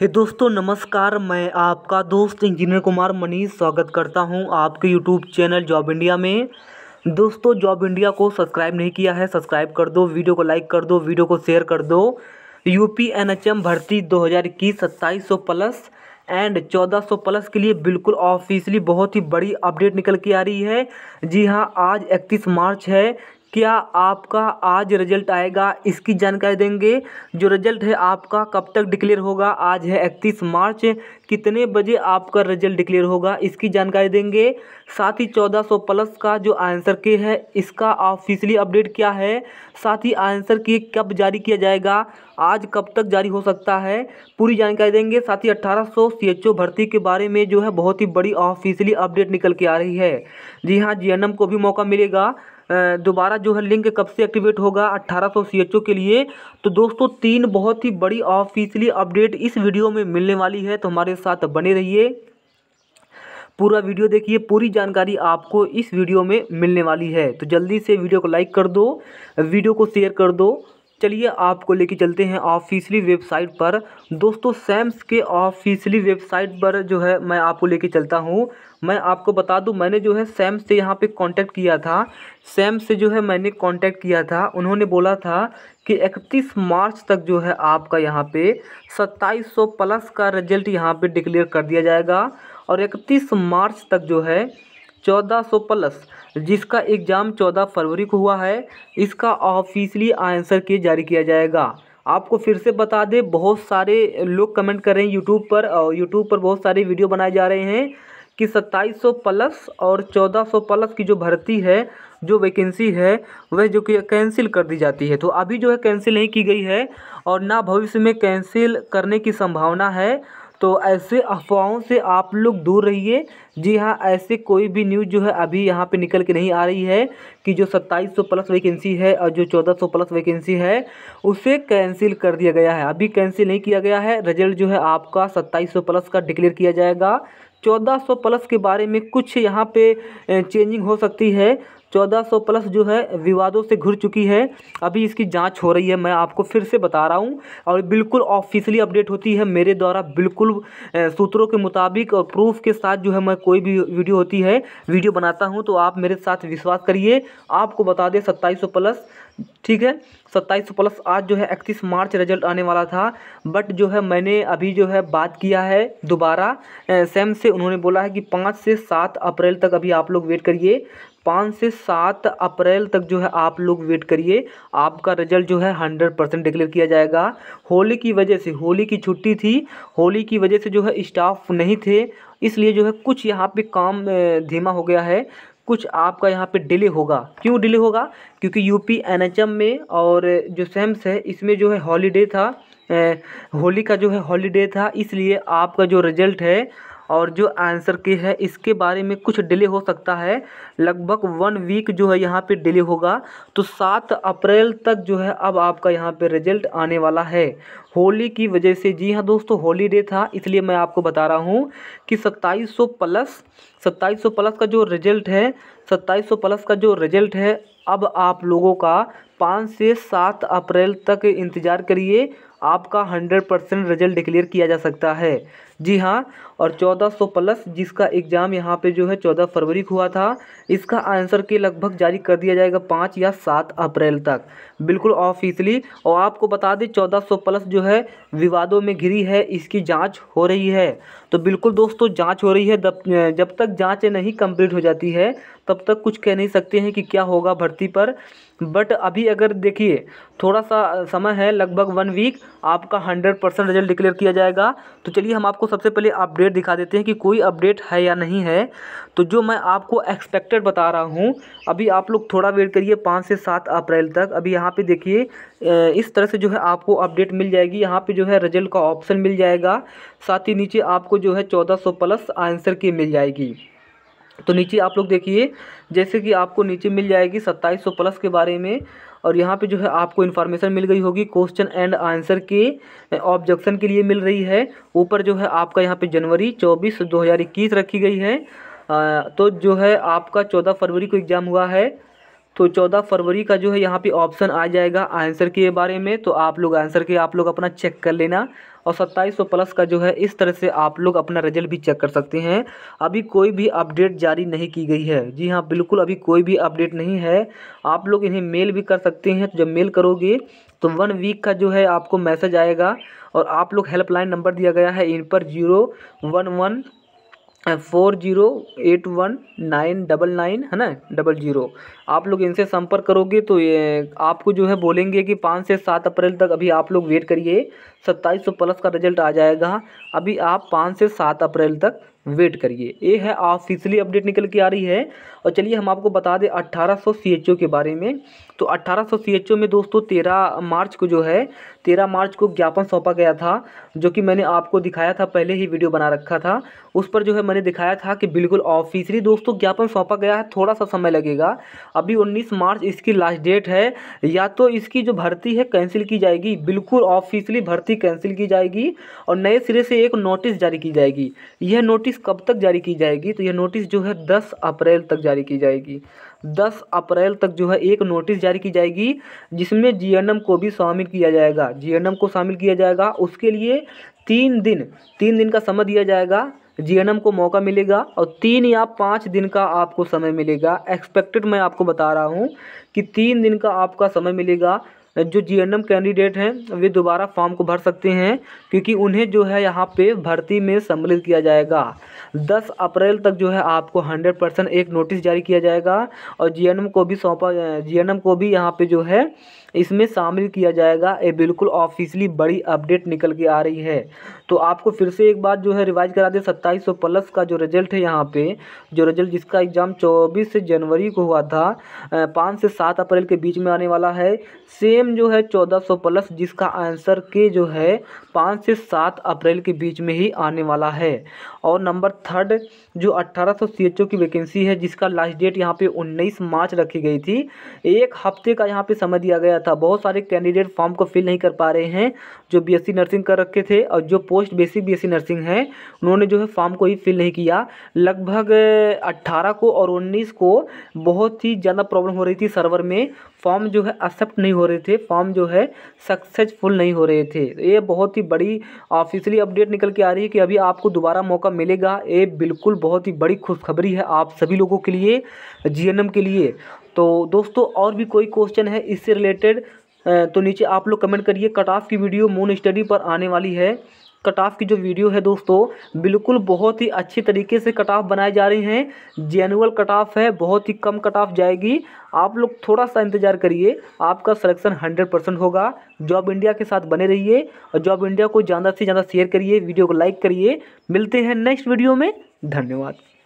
हे hey दोस्तों नमस्कार मैं आपका दोस्त इंजीनियर कुमार मनीष स्वागत करता हूं आपके यूट्यूब चैनल जॉब इंडिया में दोस्तों जॉब इंडिया को सब्सक्राइब नहीं किया है सब्सक्राइब कर दो वीडियो को लाइक कर दो वीडियो को शेयर कर दो यूपी एनएचएम भर्ती 2021 सौ प्लस एंड 1400 प्लस के लिए बिल्कुल ऑफिशियली बहुत ही बड़ी अपडेट निकल के आ रही है जी हाँ आज 31 मार्च है क्या आपका आज रिजल्ट आएगा इसकी जानकारी देंगे जो रिजल्ट है आपका कब तक डिक्लेयर होगा आज है इकतीस मार्च कितने बजे आपका रिजल्ट डिक्लेयर होगा इसकी जानकारी देंगे साथ ही चौदह सौ प्लस का जो आंसर के है इसका ऑफिशियली अपडेट क्या है साथ ही आंसर के कब जारी किया जाएगा आज कब तक जारी हो सकता है पूरी जानकारी देंगे साथ ही अट्ठारह सौ भर्ती के बारे में जो है बहुत ही बड़ी ऑफिशियली अपडेट निकल के आ रही है जी हाँ जी को भी मौका मिलेगा दोबारा जो है लिंक कब से एक्टिवेट होगा अट्ठारह सौ के लिए तो दोस्तों तीन बहुत ही बड़ी ऑफिशियली अपडेट इस वीडियो में मिलने वाली है तो हमारे साथ बने रहिए पूरा वीडियो देखिए पूरी जानकारी आपको इस वीडियो में मिलने वाली है तो जल्दी से वीडियो को लाइक कर दो वीडियो को शेयर कर दो चलिए आपको लेके चलते हैं ऑफिसली वेबसाइट पर दोस्तों सैम्स के ऑफिशियली वेबसाइट पर जो है मैं आपको लेके चलता हूँ मैं आपको बता दूँ मैंने जो है सैम्स से यहाँ पे कांटेक्ट किया था सैम से जो है मैंने कांटेक्ट किया था उन्होंने बोला था कि 31 मार्च तक जो है आपका यहाँ पे 2700 प्लस का रिजल्ट यहाँ पे डिक्लेयर कर दिया जाएगा और इकतीस मार्च तक जो है चौदह सौ प्लस जिसका एग्ज़ाम चौदह फरवरी को हुआ है इसका ऑफिशियली आंसर के जारी किया जाएगा आपको फिर से बता दें बहुत सारे लोग कमेंट कर रहे हैं यूट्यूब पर और यूट्यूब पर बहुत सारे वीडियो बनाए जा रहे हैं कि 2700 प्लस और 1400 प्लस की जो भर्ती है जो वैकेंसी है वह जो कि कैंसिल कर दी जाती है तो अभी जो है कैंसिल नहीं की गई है और ना भविष्य में कैंसिल करने की संभावना है तो ऐसे अफवाहों से आप लोग दूर रहिए जी हाँ ऐसे कोई भी न्यूज़ जो है अभी यहाँ पे निकल के नहीं आ रही है कि जो 2700 प्लस वैकेंसी है और जो 1400 प्लस वैकेंसी है उसे कैंसिल कर दिया गया है अभी कैंसिल नहीं किया गया है रिजल्ट जो है आपका 2700 प्लस का डिक्लेयर किया जाएगा 1400 प्लस के बारे में कुछ यहाँ पे चेंजिंग हो सकती है 1400 प्लस जो है विवादों से घुर चुकी है अभी इसकी जांच हो रही है मैं आपको फिर से बता रहा हूँ और बिल्कुल ऑफिशियली अपडेट होती है मेरे द्वारा बिल्कुल सूत्रों के मुताबिक और प्रूफ के साथ जो है मैं कोई भी वीडियो होती है वीडियो बनाता हूँ तो आप मेरे साथ विश्वास करिए आपको बता दें सत्ताईस प्लस ठीक है सत्ताईस प्लस आज जो है इकतीस मार्च रिजल्ट आने वाला था बट जो है मैंने अभी जो है बात किया है दोबारा सेम से उन्होंने बोला है कि पाँच से सात अप्रैल तक अभी आप लोग वेट करिए पाँच से सात अप्रैल तक जो है आप लोग वेट करिए आपका रिजल्ट जो है हंड्रेड परसेंट डिक्लेयर किया जाएगा होली की वजह से होली की छुट्टी थी होली की वजह से जो है स्टाफ नहीं थे इसलिए जो है कुछ यहाँ पे काम धीमा हो गया है कुछ आपका यहाँ पे डिले होगा क्यों डिले होगा क्योंकि यूपी एनएचएम में और जो सेम्स है इसमें जो है हॉलीडे था होली का जो है हॉलीडे था इसलिए आपका जो रिजल्ट है और जो आंसर की है इसके बारे में कुछ डिले हो सकता है लगभग वन वीक जो है यहाँ पे डिले होगा तो सात अप्रैल तक जो है अब आपका यहाँ पे रिजल्ट आने वाला है होली की वजह से जी हाँ दोस्तों होली डे था इसलिए मैं आपको बता रहा हूँ कि सत्ताईस सौ प्लस सत्ताईस सौ प्लस का जो रिजल्ट है सत्ताईस सौ प्लस का जो रिजल्ट है अब आप लोगों का पाँच से सात अप्रैल तक इंतज़ार करिए आपका हंड्रेड परसेंट रिजल्ट डिक्लेयर किया जा सकता है जी हाँ और 1400 प्लस जिसका एग्ज़ाम यहाँ पे जो है 14 फरवरी को हुआ था इसका आंसर के लगभग जारी कर दिया जाएगा पाँच या सात अप्रैल तक बिल्कुल ऑफिसली और आपको बता दें 1400 प्लस जो है विवादों में घिरी है इसकी जांच हो रही है तो बिल्कुल दोस्तों जांच हो रही है जब तक जाँच नहीं कम्प्लीट हो जाती है तब तक कुछ कह नहीं सकते हैं कि क्या होगा भर्ती पर बट अभी अगर देखिए थोड़ा सा समय है लगभग वन वीक आपका हंड्रेड परसेंट रिजल्ट डिक्लेयर किया जाएगा तो चलिए हम आपको सबसे पहले अपडेट दिखा देते हैं कि कोई अपडेट है या नहीं है तो जो मैं आपको एक्सपेक्टेड बता रहा हूँ अभी आप लोग थोड़ा वेट करिए पाँच से सात अप्रैल तक अभी यहाँ पे देखिए इस तरह से जो है आपको अपडेट मिल जाएगी यहाँ पे जो है रिजल्ट का ऑप्शन मिल जाएगा साथ ही नीचे आपको जो है चौदह प्लस आंसर की मिल जाएगी तो नीचे आप लोग देखिए जैसे कि आपको नीचे मिल जाएगी सत्ताईस सौ प्लस के बारे में और यहाँ पे जो है आपको इन्फॉर्मेशन मिल गई होगी क्वेश्चन एंड आंसर के ऑब्जेक्शन के लिए मिल रही है ऊपर जो है आपका यहाँ पे जनवरी चौबीस दो रखी गई है तो जो है आपका चौदह फरवरी को एग्ज़ाम हुआ है तो 14 फरवरी का जो है यहाँ पे ऑप्शन आ जाएगा आंसर के बारे में तो आप लोग आंसर के आप लोग अपना चेक कर लेना और 2700 प्लस का जो है इस तरह से आप लोग अपना रिजल्ट भी चेक कर सकते हैं अभी कोई भी अपडेट जारी नहीं की गई है जी हाँ बिल्कुल अभी कोई भी अपडेट नहीं है आप लोग इन्हें मेल भी कर सकते हैं तो जब मेल करोगे तो वन वीक का जो है आपको मैसेज आएगा और आप लोग हेल्पलाइन नंबर दिया गया है इन पर zero one one four zero eight one nine double nine है ना डबल जीरो आप लोग इनसे संपर्क करोगे तो ये आपको जो है बोलेंगे कि पाँच से सात अप्रैल तक अभी आप लोग वेट करिए सत्ताईस सौ प्लस का रिजल्ट आ जाएगा अभी आप पाँच से सात अप्रैल तक वेट करिए ये है ऑफिशियली अपडेट निकल के आ रही है और चलिए हम आपको बता दें अट्ठारह सौ के बारे में तो अट्ठारह सौ में दोस्तों तेरह मार्च को जो है तेरह मार्च को ज्ञापन सौंपा गया था जो कि मैंने आपको दिखाया था पहले ही वीडियो बना रखा था उस पर जो है मैंने दिखाया था कि बिल्कुल ऑफिशियली दोस्तों ज्ञापन सौंपा गया है थोड़ा सा समय लगेगा अभी उन्नीस मार्च इसकी लास्ट डेट है या तो इसकी जो भर्ती है कैंसिल की जाएगी बिल्कुल ऑफिशियली भर्ती कैंसिल की जाएगी और नए सिरे से एक नोटिस जारी की जाएगी यह नोटिस नोटिस कब तक जारी की जाएगी तो यह नोटिस जो है दस अप्रैल तक जारी की जाएगी दस अप्रैल तक जो है एक नोटिस जारी की जाएगी जिसमें जीएनएम को भी शामिल किया जाएगा जीएनएम को शामिल किया जाएगा उसके लिए तीन दिन तीन दिन का समय दिया जाएगा जीएनएम को मौका मिलेगा और तीन या पाँच दिन का आपको समय मिलेगा एक्सपेक्टेड मैं आपको बता रहा हूँ कि तीन दिन का आपका समय मिलेगा जो जी कैंडिडेट हैं वे दोबारा फॉर्म को भर सकते हैं क्योंकि उन्हें जो है यहाँ पे भर्ती में सम्मिलित किया जाएगा 10 अप्रैल तक जो है आपको 100 परसेंट एक नोटिस जारी किया जाएगा और जी को भी सौंपा जी को भी यहाँ पे जो है इसमें शामिल किया जाएगा ये बिल्कुल ऑफिशियली बड़ी अपडेट निकल के आ रही है तो आपको फिर से एक बार जो है रिवाइज करा दें सत्ताईस सौ प्लस का जो रिजल्ट है यहाँ पे जो रिजल्ट जिसका एग्ज़ाम चौबीस जनवरी को हुआ था पाँच से सात अप्रैल के बीच में आने वाला है सेम क्वेश्चन जो है 1400 प्लस जिसका आंसर के जो है पाँच से सात अप्रैल के बीच में ही आने वाला है और नंबर थर्ड जो 1800 सौ की वैकेंसी है जिसका लास्ट डेट यहाँ पे 19 मार्च रखी गई थी एक हफ्ते का यहाँ पे समय दिया गया था बहुत सारे कैंडिडेट फॉर्म को फिल नहीं कर पा रहे हैं जो बी नर्सिंग कर रखे थे और जो पोस्ट बेसिक बी नर्सिंग है उन्होंने जो है फॉर्म को ही फिल नहीं किया लगभग अट्ठारह को और उन्नीस को बहुत ही ज़्यादा प्रॉब्लम हो रही थी सर्वर में फॉर्म जो है एक्सेप्ट नहीं हो रहे थे फॉर्म जो है सक्सेसफुल नहीं हो रहे थे तो ये बहुत ही बड़ी ऑफिशियली अपडेट निकल के आ रही है कि अभी आपको दोबारा मौका मिलेगा ये बिल्कुल बहुत ही बड़ी खुशखबरी है आप सभी लोगों के लिए जीएनएम के लिए तो दोस्तों और भी कोई क्वेश्चन है इससे रिलेटेड तो नीचे आप लोग कमेंट करिए कट ऑफ की वीडियो मून स्टडी पर आने वाली है कट ऑफ की जो वीडियो है दोस्तों बिल्कुल बहुत ही अच्छी तरीके से कट ऑफ बनाई जा रही हैं जेनुअल कट ऑफ है बहुत ही कम कट ऑफ जाएगी आप लोग थोड़ा सा इंतजार करिए आपका सिलेक्शन हंड्रेड परसेंट होगा जॉब इंडिया के साथ बने रहिए और जॉब इंडिया को ज़्यादा से ज़्यादा शेयर करिए वीडियो को लाइक करिए मिलते हैं नेक्स्ट वीडियो में धन्यवाद